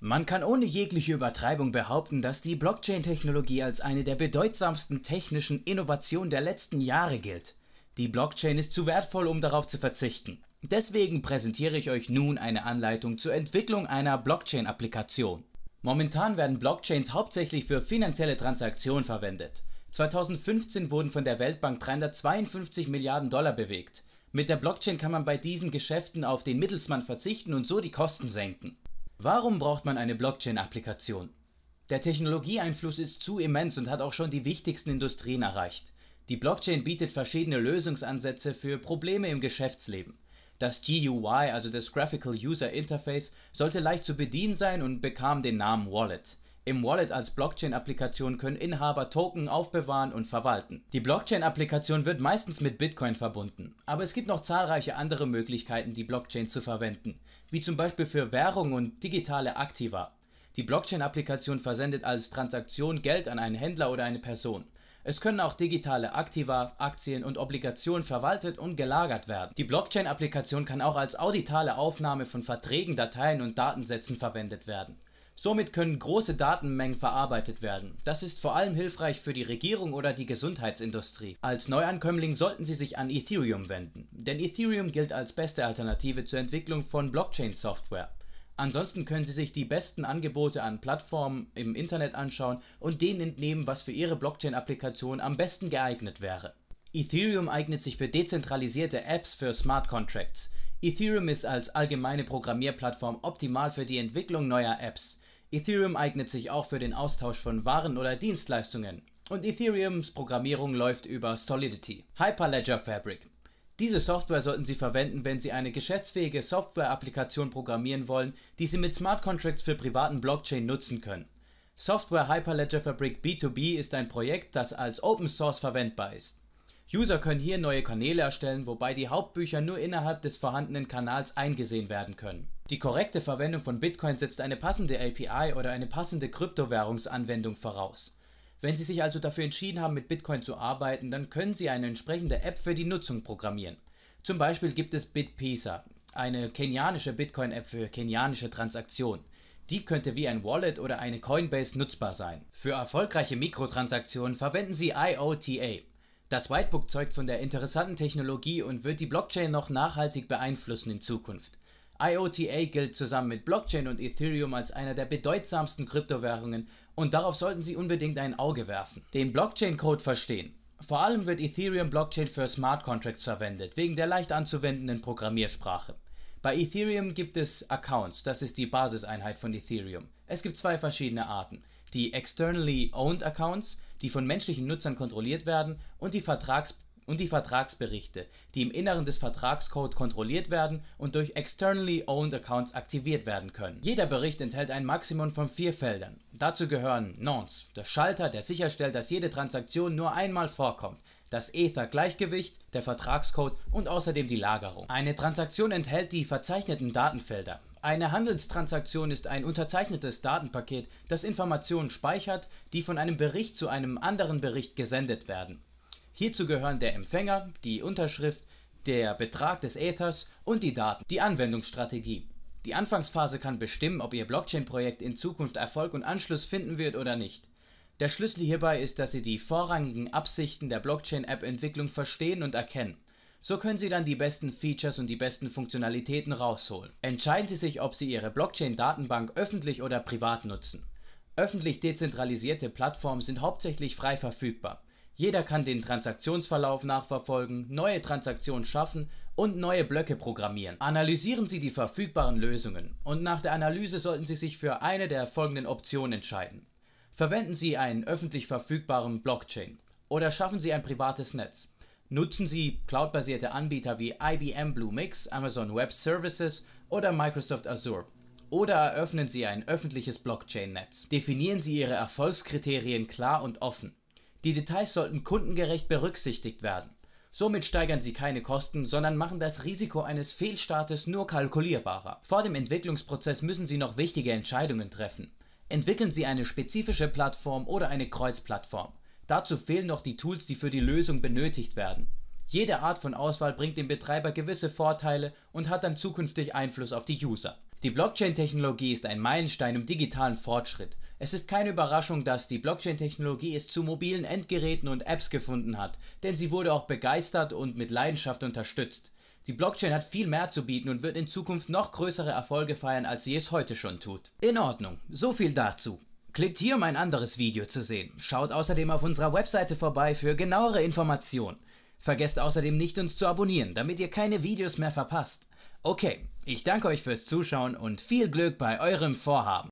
Man kann ohne jegliche Übertreibung behaupten, dass die Blockchain-Technologie als eine der bedeutsamsten technischen Innovationen der letzten Jahre gilt. Die Blockchain ist zu wertvoll, um darauf zu verzichten. Deswegen präsentiere ich euch nun eine Anleitung zur Entwicklung einer Blockchain-Applikation. Momentan werden Blockchains hauptsächlich für finanzielle Transaktionen verwendet. 2015 wurden von der Weltbank 352 Milliarden Dollar bewegt. Mit der Blockchain kann man bei diesen Geschäften auf den Mittelsmann verzichten und so die Kosten senken. Warum braucht man eine Blockchain-Applikation? Der Technologieeinfluss ist zu immens und hat auch schon die wichtigsten Industrien erreicht. Die Blockchain bietet verschiedene Lösungsansätze für Probleme im Geschäftsleben. Das GUI, also das Graphical User Interface, sollte leicht zu bedienen sein und bekam den Namen Wallet. Im Wallet als Blockchain-Applikation können Inhaber Token aufbewahren und verwalten. Die Blockchain-Applikation wird meistens mit Bitcoin verbunden, aber es gibt noch zahlreiche andere Möglichkeiten, die Blockchain zu verwenden, wie zum Beispiel für Währung und digitale Aktiva. Die Blockchain-Applikation versendet als Transaktion Geld an einen Händler oder eine Person. Es können auch digitale Aktiva, Aktien und Obligationen verwaltet und gelagert werden. Die Blockchain-Applikation kann auch als auditale Aufnahme von Verträgen, Dateien und Datensätzen verwendet werden. Somit können große Datenmengen verarbeitet werden. Das ist vor allem hilfreich für die Regierung oder die Gesundheitsindustrie. Als Neuankömmling sollten Sie sich an Ethereum wenden, denn Ethereum gilt als beste Alternative zur Entwicklung von Blockchain-Software. Ansonsten können Sie sich die besten Angebote an Plattformen im Internet anschauen und denen entnehmen, was für Ihre Blockchain-Applikation am besten geeignet wäre. Ethereum eignet sich für dezentralisierte Apps für Smart Contracts. Ethereum ist als allgemeine Programmierplattform optimal für die Entwicklung neuer Apps. Ethereum eignet sich auch für den Austausch von Waren oder Dienstleistungen. Und Ethereums Programmierung läuft über Solidity, Hyperledger Fabric. Diese Software sollten Sie verwenden, wenn Sie eine geschäftsfähige Software-Applikation programmieren wollen, die Sie mit Smart Contracts für privaten Blockchain nutzen können. Software Hyperledger Fabric B2B ist ein Projekt, das als Open Source verwendbar ist. User können hier neue Kanäle erstellen, wobei die Hauptbücher nur innerhalb des vorhandenen Kanals eingesehen werden können. Die korrekte Verwendung von Bitcoin setzt eine passende API oder eine passende Kryptowährungsanwendung voraus. Wenn Sie sich also dafür entschieden haben, mit Bitcoin zu arbeiten, dann können Sie eine entsprechende App für die Nutzung programmieren. Zum Beispiel gibt es BitPisa, eine kenianische Bitcoin-App für kenianische Transaktionen. Die könnte wie ein Wallet oder eine Coinbase nutzbar sein. Für erfolgreiche Mikrotransaktionen verwenden Sie IOTA. Das Whitebook zeugt von der interessanten Technologie und wird die Blockchain noch nachhaltig beeinflussen in Zukunft. IOTA gilt zusammen mit Blockchain und Ethereum als einer der bedeutsamsten Kryptowährungen und darauf sollten Sie unbedingt ein Auge werfen. Den Blockchain-Code verstehen. Vor allem wird Ethereum Blockchain für Smart Contracts verwendet, wegen der leicht anzuwendenden Programmiersprache. Bei Ethereum gibt es Accounts, das ist die Basiseinheit von Ethereum. Es gibt zwei verschiedene Arten. Die Externally Owned Accounts, die von menschlichen Nutzern kontrolliert werden, und die, Vertrags und die Vertragsberichte, die im Inneren des Vertragscode kontrolliert werden und durch externally owned Accounts aktiviert werden können. Jeder Bericht enthält ein Maximum von vier Feldern. Dazu gehören Nonce, der Schalter, der sicherstellt, dass jede Transaktion nur einmal vorkommt, das Ether-Gleichgewicht, der Vertragscode und außerdem die Lagerung. Eine Transaktion enthält die verzeichneten Datenfelder. Eine Handelstransaktion ist ein unterzeichnetes Datenpaket, das Informationen speichert, die von einem Bericht zu einem anderen Bericht gesendet werden. Hierzu gehören der Empfänger, die Unterschrift, der Betrag des Ethers und die Daten. Die Anwendungsstrategie. Die Anfangsphase kann bestimmen, ob Ihr Blockchain-Projekt in Zukunft Erfolg und Anschluss finden wird oder nicht. Der Schlüssel hierbei ist, dass Sie die vorrangigen Absichten der Blockchain-App-Entwicklung verstehen und erkennen. So können Sie dann die besten Features und die besten Funktionalitäten rausholen. Entscheiden Sie sich, ob Sie Ihre Blockchain-Datenbank öffentlich oder privat nutzen. Öffentlich dezentralisierte Plattformen sind hauptsächlich frei verfügbar. Jeder kann den Transaktionsverlauf nachverfolgen, neue Transaktionen schaffen und neue Blöcke programmieren. Analysieren Sie die verfügbaren Lösungen und nach der Analyse sollten Sie sich für eine der folgenden Optionen entscheiden. Verwenden Sie einen öffentlich verfügbaren Blockchain oder schaffen Sie ein privates Netz. Nutzen Sie cloudbasierte Anbieter wie IBM Bluemix, Amazon Web Services oder Microsoft Azure. Oder eröffnen Sie ein öffentliches Blockchain-Netz. Definieren Sie Ihre Erfolgskriterien klar und offen. Die Details sollten kundengerecht berücksichtigt werden. Somit steigern sie keine Kosten, sondern machen das Risiko eines Fehlstartes nur kalkulierbarer. Vor dem Entwicklungsprozess müssen sie noch wichtige Entscheidungen treffen. Entwickeln sie eine spezifische Plattform oder eine Kreuzplattform? Dazu fehlen noch die Tools, die für die Lösung benötigt werden. Jede Art von Auswahl bringt dem Betreiber gewisse Vorteile und hat dann zukünftig Einfluss auf die User. Die Blockchain-Technologie ist ein Meilenstein im digitalen Fortschritt. Es ist keine Überraschung, dass die Blockchain-Technologie es zu mobilen Endgeräten und Apps gefunden hat, denn sie wurde auch begeistert und mit Leidenschaft unterstützt. Die Blockchain hat viel mehr zu bieten und wird in Zukunft noch größere Erfolge feiern, als sie es heute schon tut. In Ordnung, so viel dazu. Klickt hier, um ein anderes Video zu sehen. Schaut außerdem auf unserer Webseite vorbei für genauere Informationen. Vergesst außerdem nicht, uns zu abonnieren, damit ihr keine Videos mehr verpasst. Okay, ich danke euch fürs Zuschauen und viel Glück bei eurem Vorhaben.